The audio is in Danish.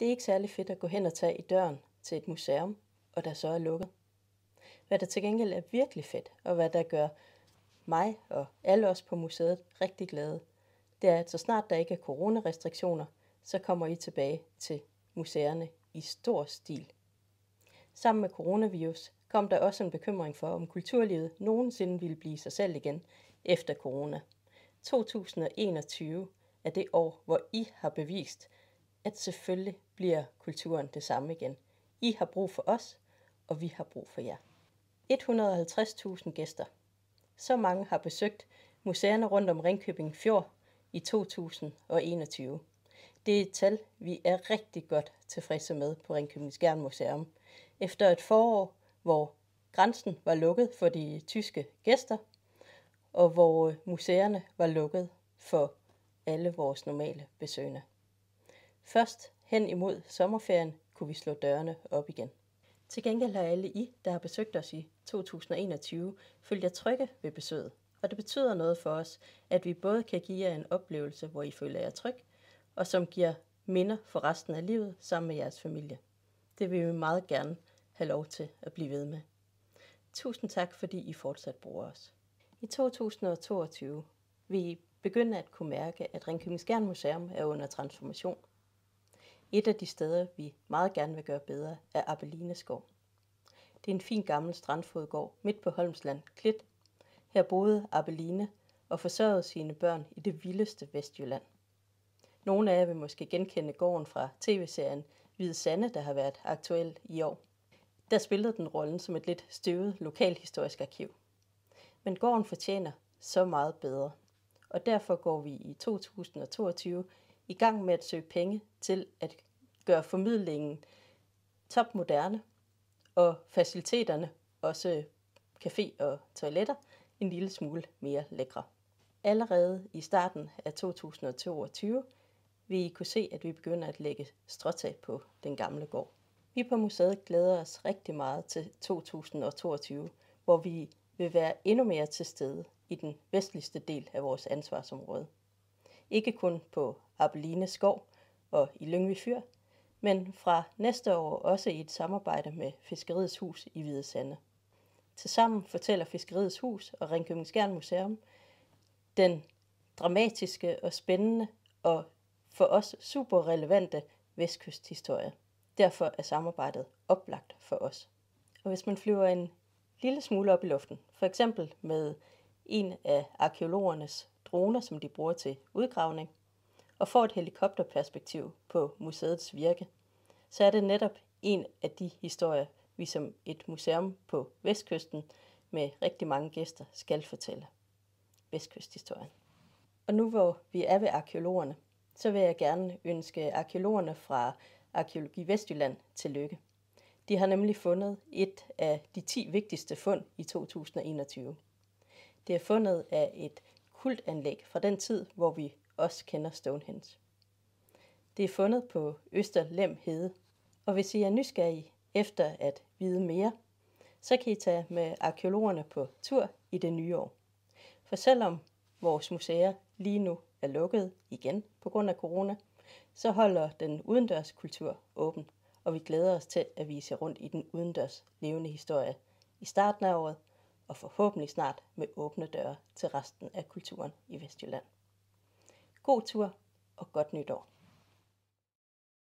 Det er ikke særlig fedt at gå hen og tage i døren til et museum, og der så er lukket. Hvad der til gengæld er virkelig fedt, og hvad der gør mig og alle os på museet rigtig glade, det er, at så snart der ikke er coronarestriktioner, så kommer I tilbage til museerne i stor stil. Sammen med coronavirus kom der også en bekymring for, om kulturlivet nogensinde ville blive sig selv igen efter corona. 2021 er det år, hvor I har bevist, at selvfølgelig bliver kulturen det samme igen. I har brug for os, og vi har brug for jer. 150.000 gæster. Så mange har besøgt museerne rundt om Ringkøbing Fjord i 2021. Det er et tal, vi er rigtig godt tilfredse med på Ringkøbing Skjern Museum. Efter et forår, hvor grænsen var lukket for de tyske gæster, og hvor museerne var lukket for alle vores normale besøgende. Først hen imod sommerferien kunne vi slå dørene op igen. Til gengæld har alle I, der har besøgt os i 2021, følt jer trygge ved besøget. Og det betyder noget for os, at vi både kan give jer en oplevelse, hvor I føler jer tryg, og som giver minder for resten af livet sammen med jeres familie. Det vil vi meget gerne have lov til at blive ved med. Tusind tak, fordi I fortsat bruger os. I 2022 vil I begynde at kunne mærke, at Ringkøbing Skjern Museum er under transformation – et af de steder, vi meget gerne vil gøre bedre, er Abelineskov. Det er en fin gammel strandfodgård midt på Holmsland Klit. Her boede Abeline og forsørgede sine børn i det vildeste Vestjylland. Nogle af jer vil måske genkende gården fra tv-serien Hvide Sande, der har været aktuel i år. Der spillede den rollen som et lidt støvet lokalhistorisk arkiv. Men gården fortjener så meget bedre, og derfor går vi i 2022 i gang med at søge penge til at gøre formidlingen topmoderne og faciliteterne, også café og toiletter, en lille smule mere lækre. Allerede i starten af 2022 vil I kunne se, at vi begynder at lægge stråtag på den gamle gård. Vi på museet glæder os rigtig meget til 2022, hvor vi vil være endnu mere til stede i den vestligste del af vores ansvarsområde ikke kun på Abeline Skov og i Lyngvi Fyr, men fra næste år også i et samarbejde med Fiskeriets Hus i Hvide Sande. Tilsammen fortæller Fiskeriets Hus og Ringkøbing Skjern Museum den dramatiske og spændende og for os super relevante vestkysthistorie. Derfor er samarbejdet oplagt for os. Og hvis man flyver en lille smule op i luften, for eksempel med en af arkeologernes droner, som de bruger til udgravning, og får et helikopterperspektiv på museets virke, så er det netop en af de historier, vi som et museum på Vestkysten med rigtig mange gæster skal fortælle. Vestkysthistorien. Og nu hvor vi er ved arkeologerne, så vil jeg gerne ønske arkeologerne fra Arkeologi Vestjylland tillykke. De har nemlig fundet et af de 10 vigtigste fund i 2021. Det er fundet af et kultanlæg fra den tid, hvor vi også kender Stonehenge. Det er fundet på Østerlem Hede, og hvis I er nysgerrige efter at vide mere, så kan I tage med arkeologerne på tur i det nye år. For selvom vores museer lige nu er lukket igen på grund af corona, så holder den udendørs kultur åben, og vi glæder os til at vise rundt i den udendørs levende historie i starten af året – og forhåbentlig snart med åbne døre til resten af kulturen i Vestjylland. God tur og godt nytår.